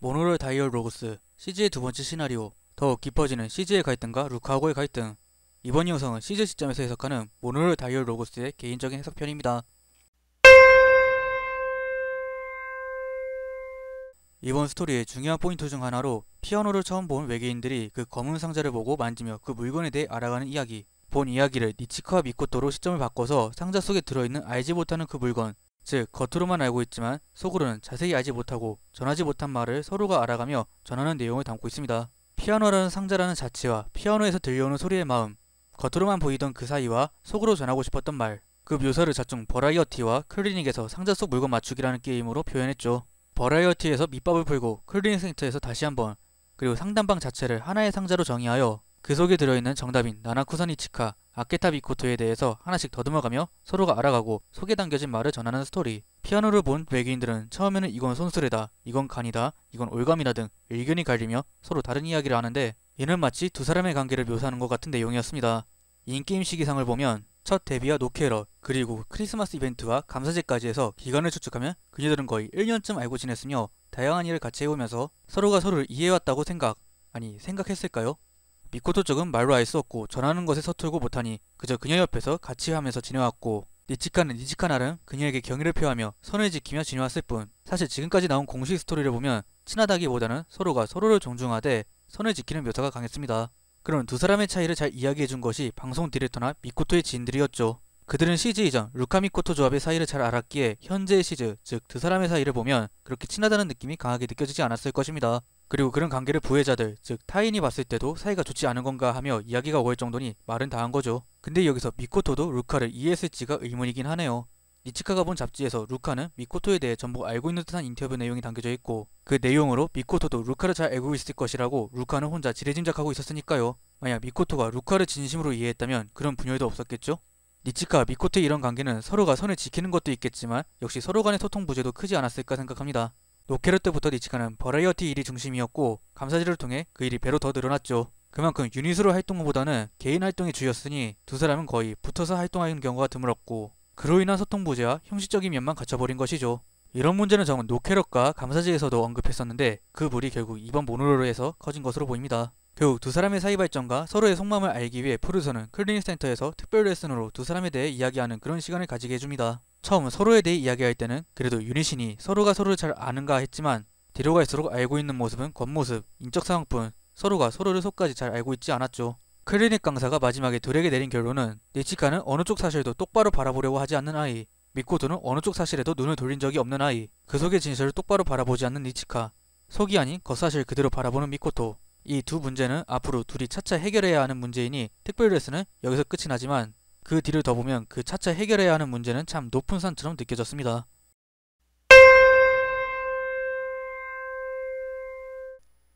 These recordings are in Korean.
모노럴 다이얼 로고스 CG의 두 번째 시나리오 더욱 깊어지는 CG의 갈등과 루카하고의 갈등 이번 영상은 CG 시점에서 해석하는 모노럴 다이얼 로고스의 개인적인 해석편입니다. 이번 스토리의 중요한 포인트 중 하나로 피아노를 처음 본 외계인들이 그 검은 상자를 보고 만지며 그 물건에 대해 알아가는 이야기 본 이야기를 니치카와 미코토로 시점을 바꿔서 상자 속에 들어있는 알지 못하는 그 물건 즉 겉으로만 알고 있지만 속으로는 자세히 알지 못하고 전하지 못한 말을 서로가 알아가며 전하는 내용을 담고 있습니다. 피아노라는 상자라는 자체와 피아노에서 들려오는 소리의 마음, 겉으로만 보이던 그 사이와 속으로 전하고 싶었던 말, 그 묘사를 자충 버라이어티와 클리닉에서 상자 속 물건 맞추기라는 게임으로 표현했죠. 버라이어티에서 밑밥을 풀고 클리닉 센터에서 다시 한번, 그리고 상담방 자체를 하나의 상자로 정의하여 그 속에 들어있는 정답인 나나쿠사니치카, 아케타비코토에 대해서 하나씩 더듬어가며 서로가 알아가고 속에 담겨진 말을 전하는 스토리. 피아노를 본 외계인들은 처음에는 이건 손수레다, 이건 간이다, 이건 올감이다 등 의견이 갈리며 서로 다른 이야기를 하는데 이는 마치 두 사람의 관계를 묘사하는 것 같은 내용이었습니다. 인게임 시기상을 보면 첫 데뷔와 노케러 그리고 크리스마스 이벤트와 감사제까지 해서 기간을 추측하면 그녀들은 거의 1년쯤 알고 지냈으며 다양한 일을 같이 해오면서 서로가 서로를 이해해왔다고 생각 아니 생각했을까요? 미코토 쪽은 말로 알 수 없고 전하는 것에 서툴고 못하니 그저 그녀 옆에서 같이 하면서 지내왔고 니치카는 니치카나은 그녀에게 경의를 표하며 선을 지키며 지내왔을 뿐 사실 지금까지 나온 공식 스토리를 보면 친하다기보다는 서로가 서로를 존중하되 선을 지키는 묘사가 강했습니다. 그런 두 사람의 차이를 잘 이야기해준 것이 방송 디렉터나 미코토의 지인들이었죠. 그들은 CG 이전 루카 미코토 조합의 사이를 잘 알았기에 현재의 시즈, 즉 두 사람의 사이를 보면 그렇게 친하다는 느낌이 강하게 느껴지지 않았을 것입니다. 그리고 그런 관계를 부회자들, 즉 타인이 봤을 때도 사이가 좋지 않은 건가 하며 이야기가 오갈 정도니 말은 다 한 거죠. 근데 여기서 미코토도 루카를 이해했을지가 의문이긴 하네요. 니치카가 본 잡지에서 루카는 미코토에 대해 전부 알고 있는 듯한 인터뷰 내용이 담겨져 있고 그 내용으로 미코토도 루카를 잘 알고 있을 것이라고 루카는 혼자 지레짐작하고 있었으니까요. 만약 미코토가 루카를 진심으로 이해했다면 그런 분열도 없었겠죠? 니치카, 와 미코토의 이런 관계는 서로가 선을 지키는 것도 있겠지만 역시 서로 간의 소통 부재도 크지 않았을까 생각합니다. 노케르 때부터 리치카는 버라이어티 일이 중심이었고 감사지를 통해 그 일이 배로 더 늘어났죠. 그만큼 유닛으로 활동한 보다는 개인 활동이 주였으니 두 사람은 거의 붙어서 활동하는 경우가 드물었고 그로 인한 소통 부재와 형식적인 면만 갖춰버린 것이죠. 이런 문제는 정은 노케럿과 감사지에서도 언급했었는데 그불이 결국 이번 모노로에서 커진 것으로 보입니다. 결국 두 사람의 사이 발전과 서로의 속마음을 알기 위해 푸르서는 클리닉 센터에서 특별 레슨으로 두 사람에 대해 이야기하는 그런 시간을 가지게 해줍니다. 처음 서로에 대해 이야기할 때는 그래도 유니신이 서로가 서로를 잘 아는가 했지만 뒤로 갈수록 알고 있는 모습은 겉모습, 인적 상황뿐 서로가 서로를 속까지 잘 알고 있지 않았죠. 클리닉 강사가 마지막에 둘에게 내린 결론은 니치카는 어느 쪽 사실도 똑바로 바라보려고 하지 않는 아이, 미코토는 어느 쪽 사실에도 눈을 돌린 적이 없는 아이, 그 속의 진실을 똑바로 바라보지 않는 니치카, 속이 아닌 겉사실 그대로 바라보는 미코토. 이 두 문제는 앞으로 둘이 차차 해결해야 하는 문제이니 특별 레슨은 여기서 끝이 나지만 그 뒤를 더 보면 그 차차 해결해야 하는 문제는 참 높은 산처럼 느껴졌습니다.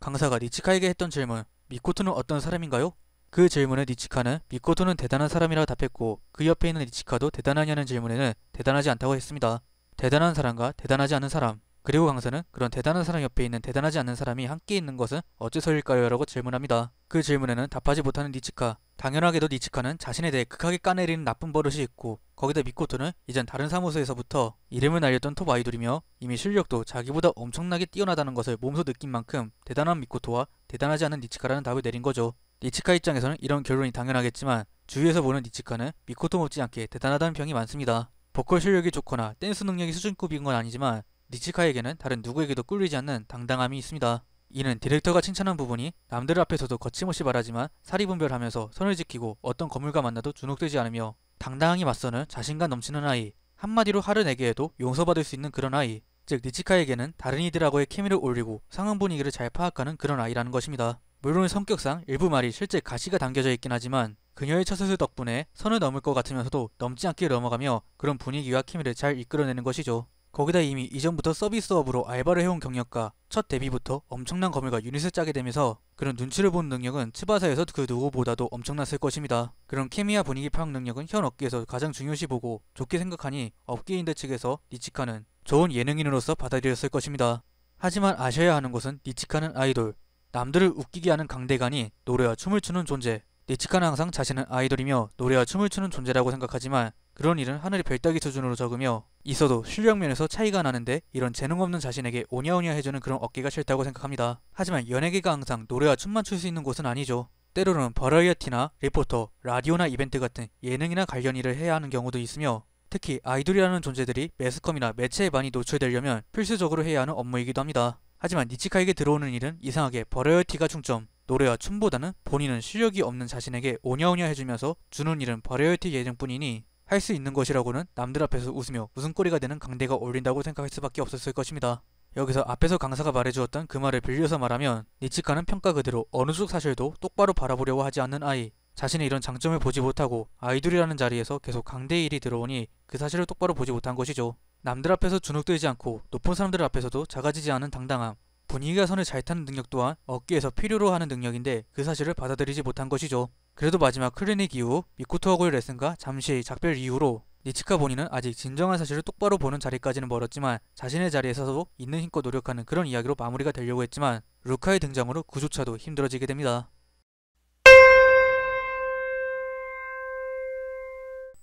강사가 니치카에게 했던 질문, 미코토는 어떤 사람인가요? 그 질문에 니치카는 미코토는 대단한 사람이라 고 답했고 그 옆에 있는 니치카도 대단하냐는 질문에는 대단하지 않다고 했습니다. 대단한 사람과 대단하지 않은 사람, 그리고 강사는 그런 대단한 사람 옆에 있는 대단하지 않는 사람이 함께 있는 것은 어째서일까요? 라고 질문합니다. 그 질문에는 답하지 못하는 니치카. 당연하게도 니치카는 자신에 대해 극하게 까내리는 나쁜 버릇이 있고 거기다 미코토는 이젠 다른 사무소에서부터 이름을 날렸던 톱 아이돌이며 이미 실력도 자기보다 엄청나게 뛰어나다는 것을 몸소 느낀 만큼 대단한 미코토와 대단하지 않은 니치카라는 답을 내린 거죠. 니치카 입장에서는 이런 결론이 당연하겠지만 주위에서 보는 니치카는 미코토 못지않게 대단하다는 평이 많습니다. 보컬 실력이 좋거나 댄스 능력이 수준급인 건 아니지만 니치카에게는 다른 누구에게도 꿀리지 않는 당당함이 있습니다. 이는 디렉터가 칭찬한 부분이 남들 앞에서도 거침없이 말하지만 사리분별하면서 선을 지키고 어떤 건물과 만나도 주눅들지 않으며 당당하게 맞서는 자신감 넘치는 아이 한마디로 하루 내게에도 용서받을 수 있는 그런 아이 즉 니치카에게는 다른 이들하고의 케미를 올리고 상황 분위기를 잘 파악하는 그런 아이라는 것입니다. 물론 성격상 일부 말이 실제 가시가 담겨져 있긴 하지만 그녀의 처세술 덕분에 선을 넘을 것 같으면서도 넘지 않게 넘어가며 그런 분위기와 케미를 잘 이끌어내는 것이죠. 거기다 이미 이전부터 서비스업으로 알바를 해온 경력과 첫 데뷔부터 엄청난 거물과 유닛을 짜게 되면서 그런 눈치를 보는 능력은 치바사에서 그 누구보다도 엄청났을 것입니다. 그런 케미와 분위기 파악 능력은 현 업계에서 가장 중요시 보고 좋게 생각하니 업계인들 측에서 니치카는 좋은 예능인으로서 받아들였을 것입니다. 하지만 아셔야 하는 것은 니치카는 아이돌, 남들을 웃기게 하는 강대간이 노래와 춤을 추는 존재, 니치카는 항상 자신은 아이돌이며 노래와 춤을 추는 존재라고 생각하지만 그런 일은 하늘이 별따기 수준으로 적으며 있어도 실력면에서 차이가 나는데 이런 재능 없는 자신에게 오냐오냐 해주는 그런 어깨가 싫다고 생각합니다. 하지만 연예계가 항상 노래와 춤만 출 수 있는 곳은 아니죠. 때로는 버라이어티나 리포터, 라디오나 이벤트 같은 예능이나 관련 일을 해야 하는 경우도 있으며 특히 아이돌이라는 존재들이 매스컴이나 매체에 많이 노출되려면 필수적으로 해야 하는 업무이기도 합니다. 하지만 니치카에게 들어오는 일은 이상하게 버라이어티가 중점, 노래와 춤보다는 본인은 실력이 없는 자신에게 오냐오냐 해주면서 주는 일은 버라이어티 예능뿐이니 할수 있는 것이라고는 남들 앞에서 웃으며 웃음거리가 되는 강대가 어울린다고 생각할 수밖에 없었을 것입니다. 여기서 앞에서 강사가 말해주었던 그 말을 빌려서 말하면 니치카는 평가 그대로 어느 쪽 사실도 똑바로 바라보려고 하지 않는 아이 자신의 이런 장점을 보지 못하고 아이돌이라는 자리에서 계속 강대의 일이 들어오니 그 사실을 똑바로 보지 못한 것이죠. 남들 앞에서 주눅들지 않고 높은 사람들 앞에서도 작아지지 않은 당당함 분위기가 선을 잘 타는 능력 또한 어깨에서 필요로 하는 능력인데 그 사실을 받아들이지 못한 것이죠. 그래도 마지막 클리닉 이후 미코토하고의 레슨과 잠시 작별 이후로 니츠카 본인은 아직 진정한 사실을 똑바로 보는 자리까지는 멀었지만 자신의 자리에 서도 있는 힘껏 노력하는 그런 이야기로 마무리가 되려고 했지만 루카의 등장으로 그조차도 힘들어지게 됩니다.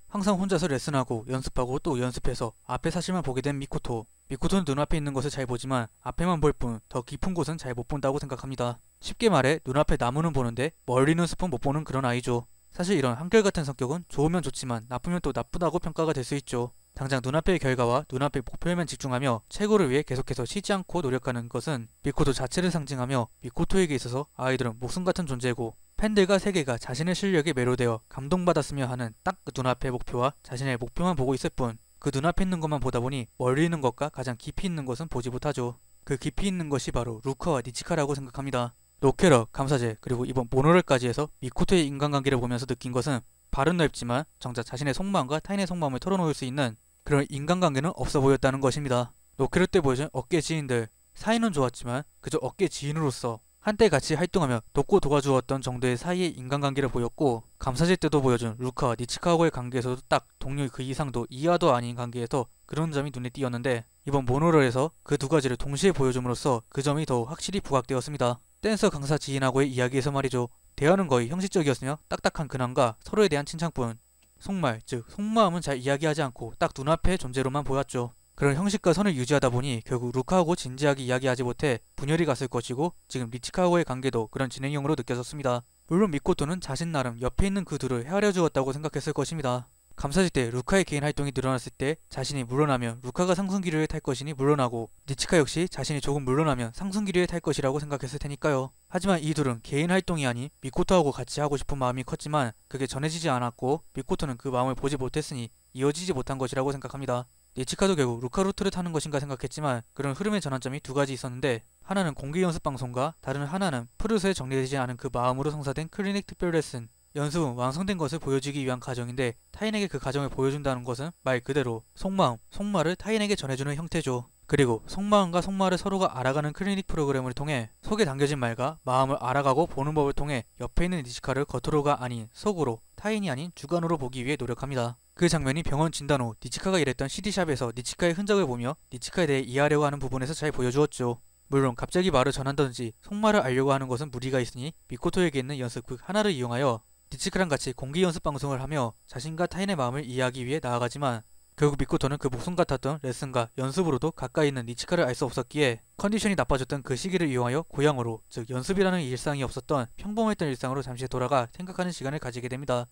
항상 혼자서 레슨하고 연습하고 또 연습해서 앞에 사실만 보게 된 미코토. 미코토는 눈앞에 있는 것을 잘 보지만 앞에만 볼 뿐 더 깊은 곳은 잘 못 본다고 생각합니다. 쉽게 말해 눈앞에 나무는 보는데 멀리는 숲은 못 보는 그런 아이죠. 사실 이런 한결같은 성격은 좋으면 좋지만 나쁘면 또 나쁘다고 평가가 될 수 있죠. 당장 눈앞의 결과와 눈앞의 목표에만 집중하며 최고를 위해 계속해서 쉬지 않고 노력하는 것은 미코토 자체를 상징하며 미코토에게 있어서 아이들은 목숨 같은 존재고 팬들과 세계가 자신의 실력에 매료되어 감동받았으며 하는 딱 그 눈앞의 목표와 자신의 목표만 보고 있을 뿐 그 눈앞에 있는 것만 보다 보니 멀리 있는 것과 가장 깊이 있는 것은 보지 못하죠. 그 깊이 있는 것이 바로 루커와 니치카라고 생각합니다. 노케러, 감사제, 그리고 이번 모노럴까지 해서 미코토의 인간관계를 보면서 느낀 것은 발은 넓지만 정작 자신의 속마음과 타인의 속마음을 털어놓을 수 있는 그런 인간관계는 없어 보였다는 것입니다. 노케르 때 보여준 어깨 지인들 사이는 좋았지만 그저 어깨 지인으로서 한때 같이 활동하며 돕고 도와주었던 정도의 사이의 인간관계를 보였고 감사제 때도 보여준 루카와 니츠카와의 관계에서도 딱 동료 의그 이상도 이하도 아닌 관계에서 그런 점이 눈에 띄었는데 이번 모노럴에서 그 두 가지를 동시에 보여줌으로써 그 점이 더욱 확실히 부각되었습니다. 댄서 강사 지인하고의 이야기에서 말이죠. 대화는 거의 형식적이었으며 딱딱한 근황과 서로에 대한 칭찬뿐. 속말, 즉 속마음은 잘 이야기하지 않고 딱 눈앞의 존재로만 보였죠. 그런 형식과 선을 유지하다 보니 결국 루카하고 진지하게 이야기하지 못해 분열이 갔을 것이고 지금 리치카하고의 관계도 그런 진행형으로 느껴졌습니다. 물론 미코토는 자신 나름 옆에 있는 그 둘을 헤아려 주었다고 생각했을 것입니다. 감사식 때 루카의 개인 활동이 늘어났을 때 자신이 물러나면 루카가 상승기류에 탈 것이니 물러나고 니치카 역시 자신이 조금 물러나면 상승기류에 탈 것이라고 생각했을 테니까요. 하지만 이 둘은 개인 활동이 아닌 미코토하고 같이 하고 싶은 마음이 컸지만 그게 전해지지 않았고 미코토는 그 마음을 보지 못했으니 이어지지 못한 것이라고 생각합니다. 니치카도 결국 루카루트를 타는 것인가 생각했지만 그런 흐름의 전환점이 두 가지 있었는데 하나는 공개 연습 방송과 다른 하나는 프루스에 정리되지 않은 그 마음으로 성사된 클리닉 특별 레슨 연습은 완성된 것을 보여주기 위한 과정인데 타인에게 그 과정을 보여준다는 것은 말 그대로 속마음, 속마를 타인에게 전해주는 형태죠. 그리고 속마음과 속마를 서로가 알아가는 클리닉 프로그램을 통해 속에 담겨진 말과 마음을 알아가고 보는 법을 통해 옆에 있는 니치카를 겉으로가 아닌 속으로 타인이 아닌 주관으로 보기 위해 노력합니다. 그 장면이 병원 진단 후 니치카가 일했던 CD샵에서 니치카의 흔적을 보며 니치카에 대해 이해하려고 하는 부분에서 잘 보여주었죠. 물론 갑자기 말을 전한다든지 속말을 알려고 하는 것은 무리가 있으니 미코토에게 있는 연습극 하나를 이용하여 디치크랑 같이 공개 연습 방송을 하며 자신과 타인의 마음을 이해하기 위해 나아가지만 결국 미코토는 그 목숨 같았던 레슨과 연습으로도 가까이 있는 니치카를 알 수 없었기에 컨디션이 나빠졌던 그 시기를 이용하여 고향으로 즉 연습이라는 일상이 없었던 평범했던 일상으로 잠시 돌아가 생각하는 시간을 가지게 됩니다.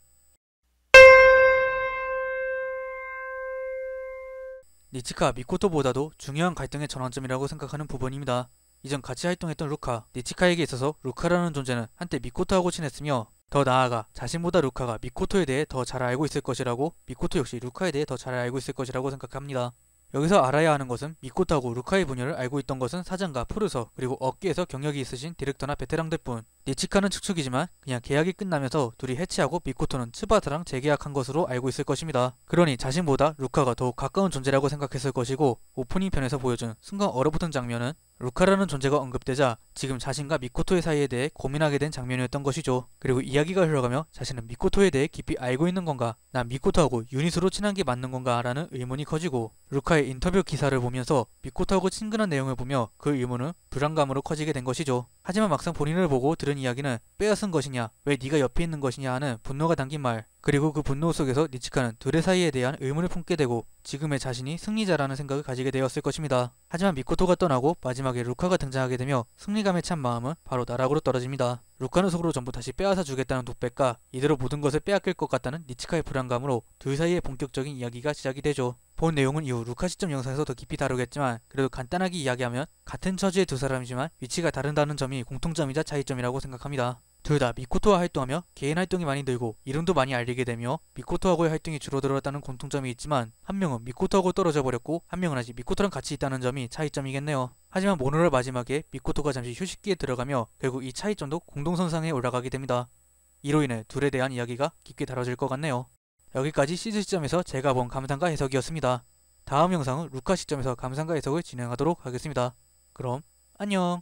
니치카 미코토보다도 중요한 갈등의 전환점이라고 생각하는 부분입니다. 이전 같이 활동했던 루카, 니치카에게 있어서 루카라는 존재는 한때 미코토하고 친했으며 더 나아가 자신보다 루카가 미코토에 대해 더 잘 알고 있을 것이라고 미코토 역시 루카에 대해 더 잘 알고 있을 것이라고 생각합니다. 여기서 알아야 하는 것은 미코토하고 루카의 분열을 알고 있던 것은 사장과 프루서 그리고 어깨에서 경력이 있으신 디렉터나 베테랑들 뿐 니치카는 측측이지만 그냥 계약이 끝나면서 둘이 해체하고 미코토는 츠바타랑 재계약한 것으로 알고 있을 것입니다. 그러니 자신보다 루카가 더욱 가까운 존재라고 생각했을 것이고 오프닝 편에서 보여준 순간 얼어붙은 장면은 루카라는 존재가 언급되자 지금 자신과 미코토의 사이에 대해 고민하게 된 장면이었던 것이죠. 그리고 이야기가 흘러가며 자신은 미코토에 대해 깊이 알고 있는 건가? 난 미코토하고 유닛으로 친한 게 맞는 건가? 라는 의문이 커지고 루카의 인터뷰 기사를 보면서 미코토하고 친근한 내용을 보며 그 의문은 불안감으로 커지게 된 것이죠. 하지만 막상 본인을 보고 들은 들은 이야기는 빼앗은 것이냐 왜 네가 옆에 있는 것이냐 하는 분노가 담긴 말 그리고 그 분노 속에서 니츠카는 둘의 사이에 대한 의문을 품게 되고 지금의 자신이 승리자라는 생각을 가지게 되었을 것입니다. 하지만 미코토가 떠나고 마지막에 루카가 등장하게 되며 승리감에 찬 마음은 바로 나락으로 떨어집니다. 루카는 속으로 전부 다시 빼앗아 주겠다는 독백과 이대로 모든 것을 빼앗길 것 같다는 니츠카의 불안감으로 둘 사이의 본격적인 이야기가 시작이 되죠. 본 내용은 이후 루카 시점 영상에서 더 깊이 다루겠지만 그래도 간단하게 이야기하면 같은 처지의 두 사람이지만 위치가 다른다는 점이 공통점이자 차이점이라고 생각합니다. 둘다 미코토와 활동하며 개인 활동이 많이 늘고 이름도 많이 알리게 되며 미코토하고의 활동이 줄어들었다는 공통점이 있지만 한 명은 미코토하고 떨어져 버렸고 한 명은 아직 미코토랑 같이 있다는 점이 차이점이겠네요. 하지만 모노를 마지막에 미코토가 잠시 휴식기에 들어가며 결국 이 차이점도 공동선상에 올라가게 됩니다. 이로 인해 둘에 대한 이야기가 깊게 다뤄질 것 같네요. 여기까지 시즌 시점에서 제가 본 감상과 해석이었습니다. 다음 영상은 루카 시점에서 감상과 해석을 진행하도록 하겠습니다. 그럼 안녕